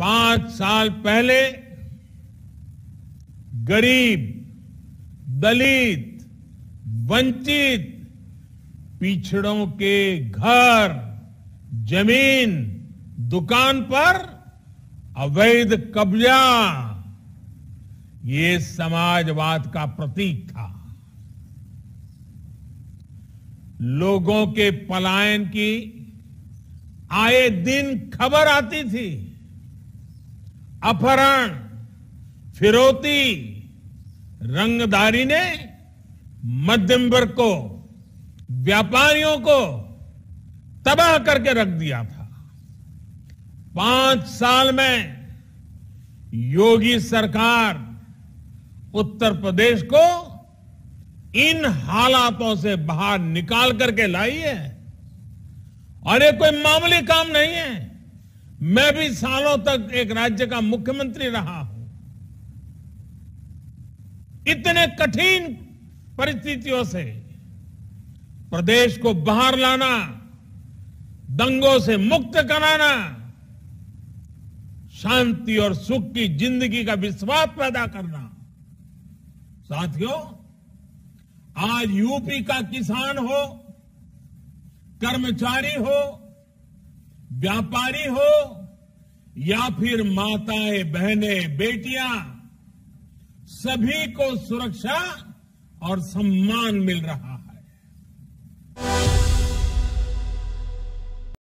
पांच साल पहले गरीब दलित वंचित पिछड़ों के घर जमीन दुकान पर अवैध कब्जा ये समाजवाद का प्रतीक था लोगों के पलायन की आए दिन खबर आती थी अपहरण फिरौती रंगदारी ने मध्यम वर्ग को व्यापारियों को तबाह करके रख दिया था पांच साल में योगी सरकार उत्तर प्रदेश को इन हालातों से बाहर निकाल करके लाई है और ये कोई मामूली काम नहीं है मैं भी सालों तक एक राज्य का मुख्यमंत्री रहा हूं इतने कठिन परिस्थितियों से प्रदेश को बाहर लाना दंगों से मुक्त कराना शांति और सुख की जिंदगी का विश्वास पैदा करना साथियों आज यूपी का किसान हो कर्मचारी हो व्यापारी हो या फिर माताएं बहनें बेटियां सभी को सुरक्षा और सम्मान मिल रहा है